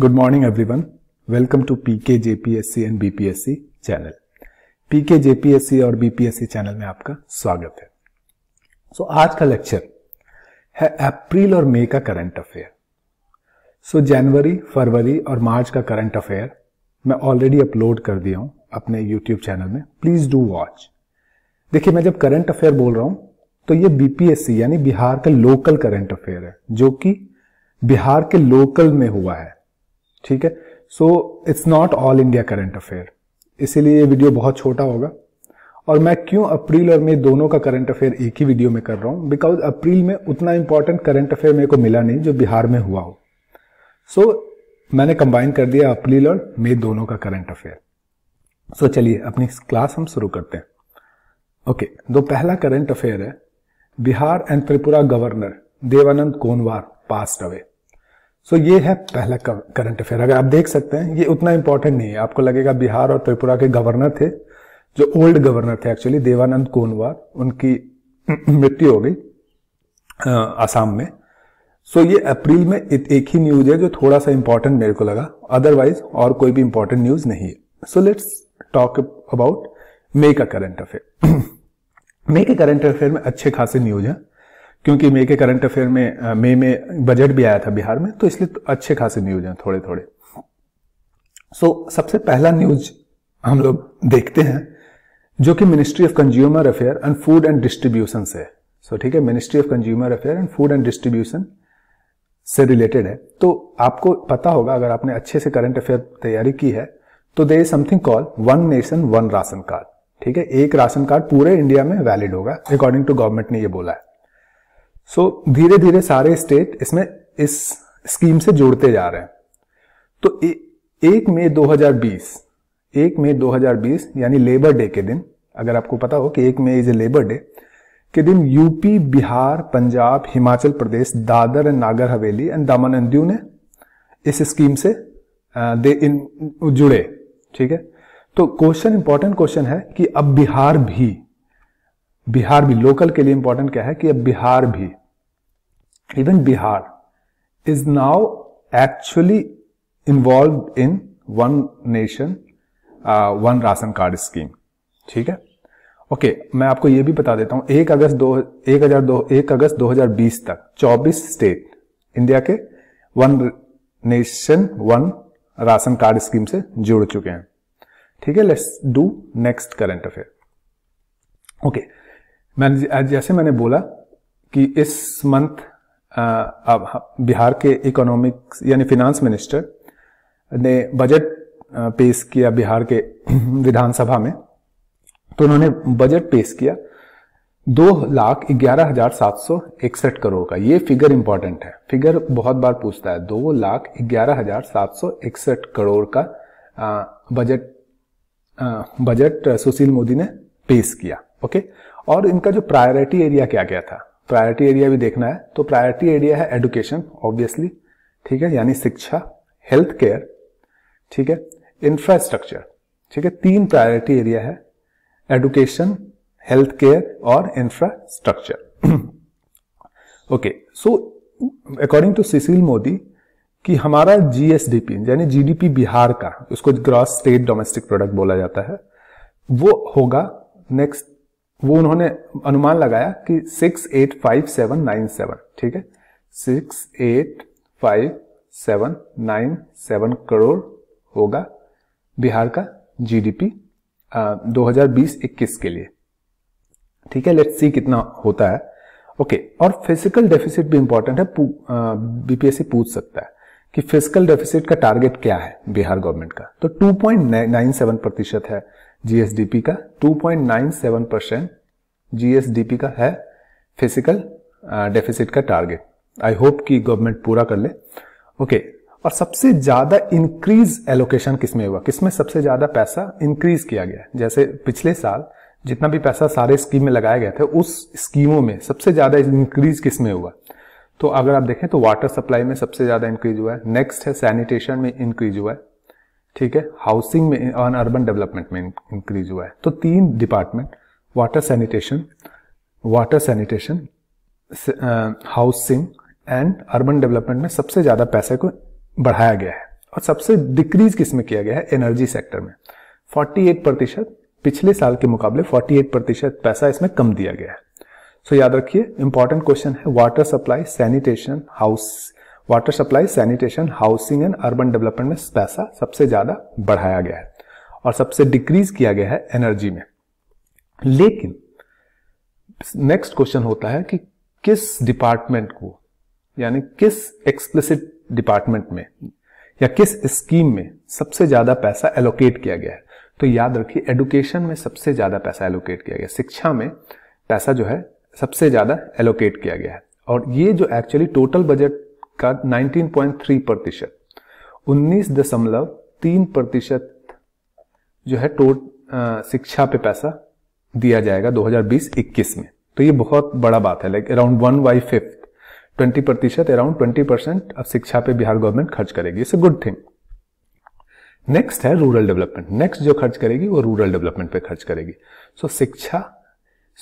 Good Good morning welcome to PK JPSC and BPSC channel JPSC और BPSC channel में आपका स्वागत है सो so, आज का लेक्चर है अप्रैल और मई का करंट अफेयर सो जनवरी फरवरी और मार्च का करंट अफेयर मैं ऑलरेडी अपलोड कर दिया हूं अपने यूट्यूब चैनल में प्लीज डू वॉच देखिए मैं जब करंट अफेयर बोल रहा हूं तो ये बीपीएससी यानी बिहार का लोकल करंट अफेयर है जो कि बिहार के लोकल में हुआ है ठीक है so it's not all India current affair इसीलिए ये वीडियो बहुत छोटा होगा और मैं क्यों अप्रैल और मई दोनों का करंट अफेयर एक ही वीडियो में कर रहा हूँ बिकॉज अप्रैल में उतना इंपॉर्टेंट करंट अफेयर मेरे को मिला नहीं जो बिहार में हुआ हो सो so, मैंने कंबाइन कर दिया अप्रैल और मई दोनों का करंट अफेयर सो so, चलिए अपनी क्लास हम शुरू करते हैं ओके okay, दो पहला करंट अफेयर है Bihar and Tripura governor Devanand Konwar passed away so so, ये है पहला करंट अफेयर अगर आप देख सकते हैं ये उतना इंपॉर्टेंट नहीं है आपको लगेगा बिहार और त्रिपुरा के गवर्नर थे जो ओल्ड गवर्नर थे एक्चुअली देवानंद कोनवार उनकी मृत्यु हो गई आसाम में सो so, ये अप्रैल में एक ही न्यूज है जो थोड़ा सा इंपॉर्टेंट मेरे को लगा अदरवाइज और कोई भी इंपॉर्टेंट न्यूज नहीं है so let's talk about May का करंट अफेयर मे के करंट अफेयर में अच्छे खासे न्यूज है क्योंकि मे के करंट अफेयर में मई में बजट भी आया था बिहार में तो इसलिए तो अच्छे खासे न्यूज हैं थोड़े थोड़े सो so, सबसे पहला न्यूज हम लोग देखते हैं जो कि ministry of consumer affair and food and distribution से है सो so, ठीक है ministry of consumer affair and food and distribution से रिलेटेड है तो आपको पता होगा अगर आपने अच्छे से करंट अफेयर तैयारी की है तो they is something call one nation one ration card ठीक है एक राशन कार्ड पूरे इंडिया में वैलिड होगा अकॉर्डिंग टू गवर्नमेंट ने ये बोला है सो so, धीरे धीरे सारे स्टेट इसमें इस स्कीम से जोड़ते जा रहे हैं तो ए, एक मई 2020 एक मई 2020 यानी लेबर डे के दिन अगर आपको पता हो कि एक मई इज ए लेबर डे के दिन UP Bihar Punjab Himachal Pradesh Dadra and Nagar Haveli and दामन एंड दू ने इस स्कीम से दे इन जुड़े ठीक है तो क्वेश्चन इंपॉर्टेंट क्वेश्चन है कि अब बिहार भी बिहार भी लोकल के लिए इंपॉर्टेंट क्या है कि अब बिहार भी even Bihar is now actually involve in one nation one ration card scheme ठीक है ओके okay, मैं आपको यह भी बता देता हूं एक अगस्त दो एक हजार दो एक अगस्त 2020 तक 24 स्टेट इंडिया के one nation one ration card scheme से जुड़ चुके हैं ठीक है let's do next current affair okay मैं जैसे मैंने बोला कि इस मंथ बिहार के इकोनॉमिक्स यानी फिनांस मिनिस्टर ने बजट पेश किया बिहार के विधानसभा में तो उन्होंने बजट पेश किया दो लाख ग्यारह हजार सात सौ इकसठ करोड़ का ये फिगर इंपॉर्टेंट है फिगर बहुत बार पूछता है दो लाख ग्यारह हजार सात सौ इकसठ करोड़ का बजट बजट सुशील मोदी ने पेश किया ओके और इनका जो प्रायोरिटी एरिया क्या क्या था प्रायोरिटी एरिया भी देखना है तो प्रायोरिटी एरिया है एडुकेशन ऑब्वियसली ठीक है यानी शिक्षा हेल्थ केयर ठीक है इंफ्रास्ट्रक्चर ठीक है तीन प्रायोरिटी एरिया है एडुकेशन हेल्थ केयर और infrastructure okay so according to Sushil Modi कि हमारा जीएसडीपी यानी जीडीपी बिहार का उसको ग्रॉस स्टेट डोमेस्टिक प्रोडक्ट बोला जाता है वो होगा नेक्स्ट वो उन्होंने अनुमान लगाया कि six eight five seven nine seven ठीक है six eight five seven nine seven crore होगा बिहार का जीडीपी 2020-21 के लिए ठीक है लेट्स सी कितना होता है ओके okay, और फिजिकल डेफिसिट भी इंपॉर्टेंट है बीपीएससी पूछ सकता है कि फिजिकल डेफिसिट का टारगेट क्या है बिहार गवर्नमेंट का तो 2.97 प्रतिशत है जीएसडीपी का 2.97 परसेंट जीएसडीपी का है फिजिकल डेफिसिट uh, का टारगेट आई होप कि गवर्नमेंट पूरा कर ले ओके okay, और सबसे ज्यादा इंक्रीज एलोकेशन किसमें हुआ किसमें सबसे ज्यादा पैसा इंक्रीज किया गया जैसे पिछले साल जितना भी पैसा सारे स्कीम में लगाया गया था उस स्कीमों में सबसे ज्यादा इंक्रीज किसमें हुआ तो अगर आप देखें तो वाटर सप्लाई में सबसे ज़्यादा इंक्रीज हुआ है नेक्स्ट है सैनिटेशन में इंक्रीज हुआ है ठीक है हाउसिंग में और अर्बन डेवलपमेंट में इंक्रीज हुआ है तो तीन department water sanitation water sanitation housing and urban development में सबसे ज़्यादा पैसे को बढ़ाया गया है और सबसे डिक्रीज किस में किया गया है एनर्जी सेक्टर में 48 प्रतिशत पिछले साल के मुकाबले 48 प्रतिशत पैसा इसमें कम दिया गया है सो याद रखिए इंपॉर्टेंट क्वेश्चन है water supply sanitation house water supply sanitation housing and urban development में पैसा सबसे ज्यादा बढ़ाया गया है और सबसे डिक्रीज किया गया है एनर्जी में लेकिन नेक्स्ट क्वेश्चन होता है कि किस डिपार्टमेंट को यानी किस एक्सप्लिसिट डिपार्टमेंट में या किस स्कीम में सबसे ज्यादा पैसा एलोकेट किया गया है तो याद रखिए एडुकेशन में सबसे ज्यादा पैसा एलोकेट किया गया शिक्षा में पैसा जो है सबसे ज़्यादा एलोकेट किया गया है और ये जो एक्चुअली टोटल बजट का 19.3 प्रतिशत उन्नीस दशमलव तीन प्रतिशत जो है टोट शिक्षा पे पैसा दिया जाएगा 2020-21 में तो ये बहुत बड़ा बात है like around one by fifth twenty प्रतिशत अराउंड ट्वेंटी परसेंट अब शिक्षा पे बिहार गवर्नमेंट खर्च करेगी it's a good thing next है रूरल डेवलपमेंट नेक्स्ट जो खर्च करेगी वो रूरल डेवलपमेंट पे खर्च करेगी सो so, शिक्षा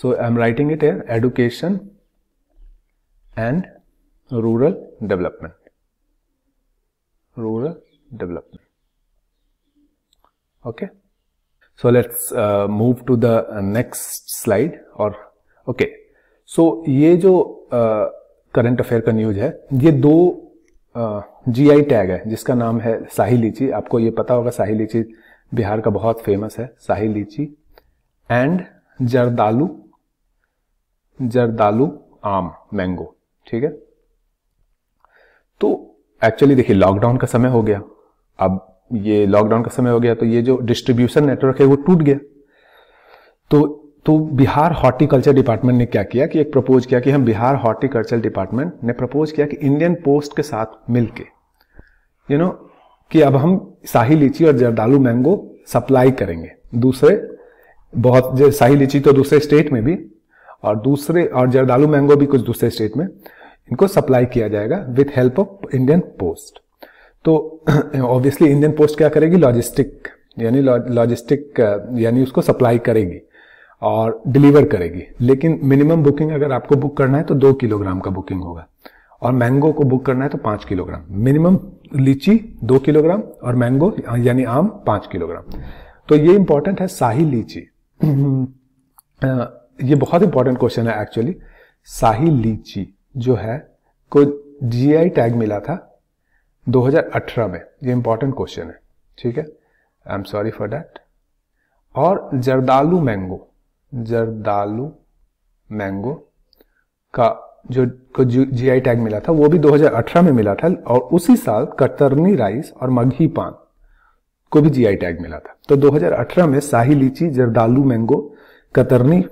so i'm writing it here education and rural development rural development okay so let's uh, move to the next slide और okay so ये जो करंट अफेयर का न्यूज है ये दो जी आई टैग है जिसका नाम है शाही लीची आपको ये पता होगा शाही लीची बिहार का बहुत फेमस है शाही लीची एंड जर्दालू जरदालू आम मैंगो ठीक है तो एक्चुअली देखिए लॉकडाउन का समय हो गया अब ये लॉकडाउन का समय हो गया तो ये जो डिस्ट्रीब्यूशन नेटवर्क है वो टूट गया तो तो बिहार हॉर्टिकल्चर डिपार्टमेंट ने क्या किया कि एक प्रपोज किया कि हम बिहार हॉर्टिकल्चर डिपार्टमेंट ने प्रपोज किया कि इंडियन पोस्ट के साथ मिलके यू नो कि अब हम शाही लीची और जरदालू मैंगो सप्लाई करेंगे दूसरे बहुत शाही लीची तो दूसरे स्टेट में भी और दूसरे और जर्दालू मैंगो भी कुछ दूसरे स्टेट में इनको सप्लाई किया जाएगा with help of Indian post तो ऑब्वियसली इंडियन पोस्ट क्या करेगी लॉजिस्टिक यानी लॉजिस्टिक uh, यानी उसको सप्लाई करेगी और डिलीवर करेगी लेकिन मिनिमम बुकिंग अगर आपको बुक करना है तो दो किलोग्राम का बुकिंग होगा और मैंगो को बुक करना है तो पाँच किलोग्राम मिनिमम लीची दो किलोग्राम और मैंगो यानी आम पाँच किलोग्राम तो ये इंपॉर्टेंट है शाही लीची ये बहुत इंपॉर्टेंट क्वेश्चन है एक्चुअली शाही लीची जो है को जीआई टैग मिला था 2018 में ये इंपॉर्टेंट क्वेश्चन है ठीक है I am sorry for that और जरदालू मैंगो जरदालू मैंगो का जो को जी आई टैग मिला था वो भी 2018 में मिला था और उसी साल कतरनी राइस और मगही पान को भी जीआई टैग मिला था तो 2018 में शाही लीची जरदालू मैंगो कतरनी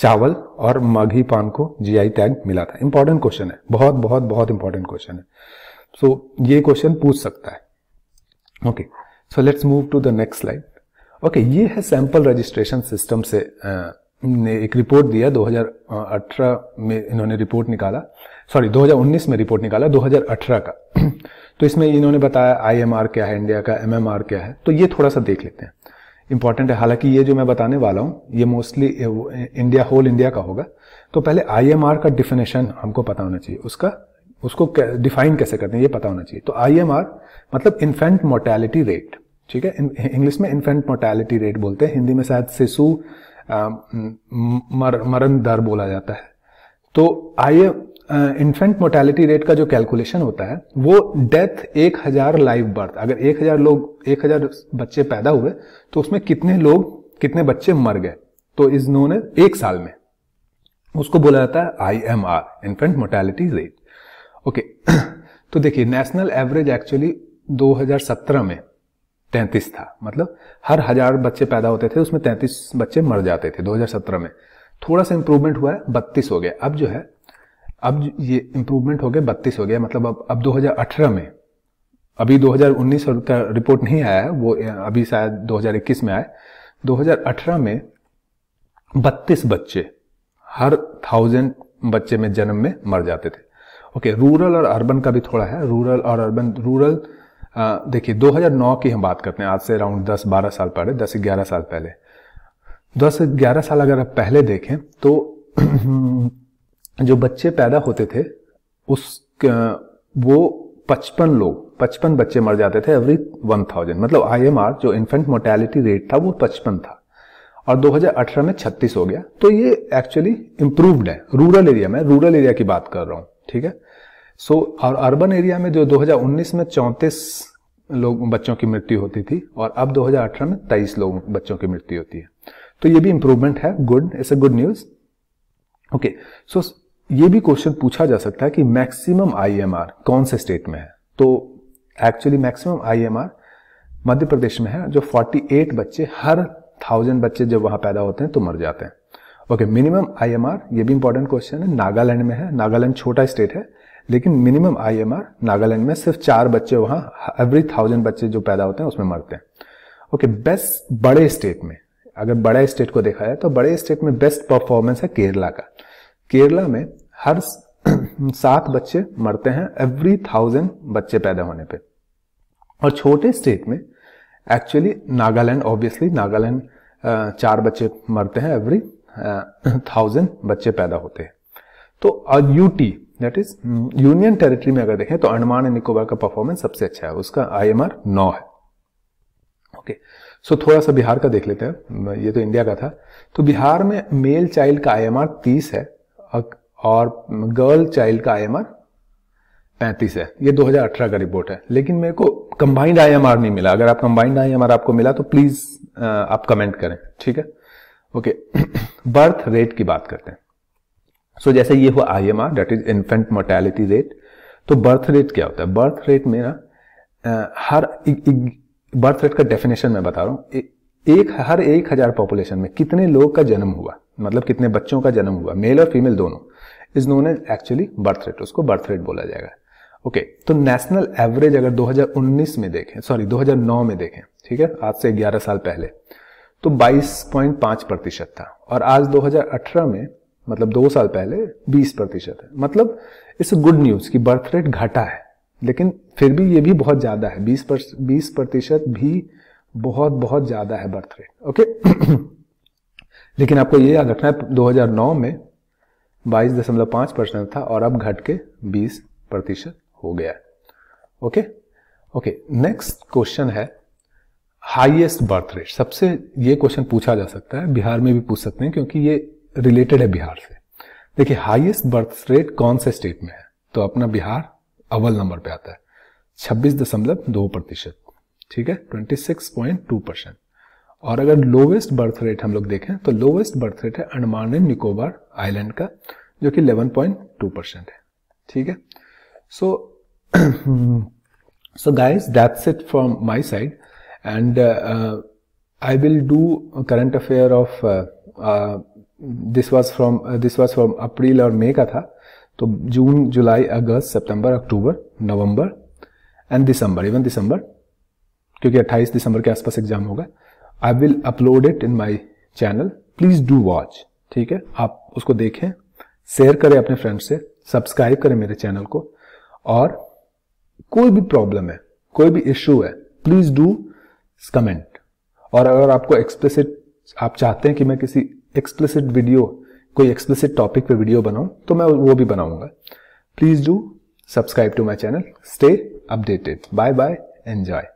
चावल और माघी पान को जीआई टैग मिला था इंपॉर्टेंट क्वेश्चन है बहुत बहुत बहुत इंपॉर्टेंट क्वेश्चन है सो so, ये क्वेश्चन पूछ सकता है okay so let's move to the next slide okay ये है सैंपल रजिस्ट्रेशन सिस्टम से ने एक रिपोर्ट दिया 2018 में इन्होंने रिपोर्ट निकाला सॉरी 2019 में रिपोर्ट निकाला 2018 का तो इसमें इन्होंने बताया आईएमआर क्या है इंडिया का एमएमआर क्या है तो ये थोड़ा सा देख लेते हैं इंपॉर्टेंट है हालांकि ये जो मैं बताने वाला हूँ ये मोस्टली इंडिया होल इंडिया का होगा तो पहले आई का डिफिनेशन हमको पता होना चाहिए उसका उसको डिफाइन कैसे करते हैं ये पता होना चाहिए तो आई मतलब इन्फेंट मोर्टेलिटी रेट ठीक है इंग्लिश में इन्फेंट मोर्टेलिटी रेट बोलते हैं हिंदी में शायद शिशु मर, मरण दर बोला जाता है तो आई इन्फेंट मोर्टेलिटी रेट का जो कैलकुलेशन होता है वो डेथ एक हजार लाइव बर्थ अगर एक हजार लोग एक हजार बच्चे पैदा हुए तो उसमें कितने लोग कितने बच्चे मर गए तो इस नोन एक साल में उसको बोला जाता है I M R infant mortality rate okay तो देखिए नेशनल एवरेज एक्चुअली 2017 में 33 था मतलब हर हजार बच्चे पैदा होते थे उसमें 33 बच्चे मर जाते थे 2017 में थोड़ा सा इंप्रूवमेंट हुआ है बत्तीस हो गया अब जो है अब ये इम्प्रूवमेंट हो गया बत्तीस हो गया मतलब अब अब 2018 में अभी 2019 का रिपोर्ट नहीं आया वो अभी शायद 2021 में आए 2018 में बत्तीस बच्चे हर थाउजेंड बच्चे में जन्म में मर जाते थे ओके रूरल और अर्बन का भी थोड़ा है रूरल और अर्बन रूरल देखिए 2009 की हम बात करते हैं आज से अराउंड 10-12 साल पहले 10-11 साल पहले 10-11 साल अगर आप पहले देखें तो हम्म, जो बच्चे पैदा होते थे उस वो पचपन लोग पचपन बच्चे मर जाते थे एवरी वन थाउजेंड मतलब आई एम आर जो इन्फेंट मोर्टेलिटी रेट था वो पचपन था और 2018 में 36 हो गया तो ये एक्चुअली इंप्रूव्ड है रूरल एरिया में रूरल एरिया की बात कर रहा हूँ ठीक है सो so, और अर्बन एरिया में जो 2019 में चौंतीस लोग बच्चों की मृत्यु होती थी और अब 2018 में 23 लोग बच्चों की मृत्यु होती है तो ये भी इंप्रूवमेंट है good it's a good news okay so ये भी क्वेश्चन पूछा जा सकता है कि मैक्सिमम आईएमआर कौन से स्टेट में है तो actually maximum IMR Madhya Pradesh में है जो 48 बच्चे हर थाउजेंड बच्चे जब वहां पैदा होते हैं तो मर जाते हैं ओके मिनिमम आईएमआर ये भी इंपॉर्टेंट क्वेश्चन है नागालैंड में है नागालैंड छोटा स्टेट है लेकिन मिनिमम आईएमआर नागालैंड में सिर्फ चार बच्चे वहां एवरी थाउजेंड बच्चे जो पैदा होते हैं उसमें मरते हैं ओके बेस्ट बड़े स्टेट में अगर बड़े स्टेट को देखा जाए तो बड़े स्टेट में बेस्ट परफॉर्मेंस है केरला का केरला में हर सात बच्चे मरते हैं एवरी थाउजेंड बच्चे पैदा होने पे और छोटे स्टेट में एक्चुअली नागालैंड ऑब्वियसली नागालैंड चार बच्चे मरते हैं एवरी थाउजेंड बच्चे पैदा होते हैं तो UT that is union territory में अगर देखें तो अंडमान एंड निकोबार का परफॉर्मेंस सबसे अच्छा है उसका आईएमआर नौ है ओके okay. सो so, थोड़ा सा बिहार का देख लेते हैं ये तो इंडिया का था तो बिहार में मेल चाइल्ड का आईएमआर 30 है और गर्ल चाइल्ड का आई एम आर पैंतीस है ये 2018 का रिपोर्ट है लेकिन मेरे को कंबाइंड आई एम आर नहीं मिला अगर आप कंबाइंड आई एम आर आपको मिला तो प्लीज आप कमेंट करें ठीक है ओके बर्थ रेट की बात करते हैं सो so, जैसे ये हुआ I M R that is infant mortality rate तो बर्थ रेट क्या होता है बर्थ रेट में ना हर बर्थ रेट का डेफिनेशन मैं बता रहा हूँ एक हर एक हजार पॉपुलेशन में कितने लोग का जन्म हुआ मतलब कितने बच्चों का जन्म हुआ मेल और फीमेल दोनों is known as actually birth rate उसको बर्थ रेट बोला जाएगा ओके okay, तो नेशनल एवरेज अगर 2019 में देखें सॉरी 2009 में देखें ठीक है आज से 11 साल पहले तो 22.5 प्रतिशत था और आज 2018 में मतलब दो साल पहले 20 प्रतिशत है मतलब इट्स गुड न्यूज कि बर्थ रेट घटा है लेकिन फिर भी ये भी बहुत ज़्यादा है 20 पर, 20 प्रतिशत भी बहुत बहुत ज़्यादा है बर्थ रेट ओके लेकिन आपको ये याद रखना है 2009 में बाईस दशमलव पांच परसेंट था और अब घट के बीस प्रतिशत हो गया ओके ओके नेक्स्ट क्वेश्चन है हाईएस्ट बर्थ रेट सबसे ये क्वेश्चन पूछा जा सकता है बिहार में भी पूछ सकते हैं क्योंकि ये रिलेटेड है बिहार से देखिए हाईएस्ट बर्थ रेट कौन से स्टेट में है तो अपना बिहार अव्वल नंबर पे आता है छब्बीस दशमलव दो प्रतिशत ठीक है twenty six point two percent और अगर लोवेस्ट बर्थ रेट हम लोग देखें तो लोवेस्ट बर्थ रेट है अंडमान एंड निकोबार आइलैंड का जो कि 11.2 परसेंट है ठीक है so so guys that's it from my side and I will do current affair of this was from this was from April और मई का था तो जून जुलाई अगस्त सितंबर अक्टूबर नवंबर एंड दिसंबर इवन दिसंबर क्योंकि 28 दिसंबर के आसपास एग्जाम होगा I will upload it in my channel please do watch ठीक है आप उसको देखें शेयर करें अपने फ्रेंड से सब्सक्राइब करें मेरे चैनल को और कोई भी प्रॉब्लम है कोई भी इश्यू है प्लीज डू कमेंट और अगर आपको एक्सप्लिसिट आप चाहते हैं कि मैं किसी एक्सप्लिसिट वीडियो कोई एक्सप्लिसिट टॉपिक पे वीडियो बनाऊं तो मैं वो भी बनाऊंगा please do subscribe to my channel stay updated bye bye enjoy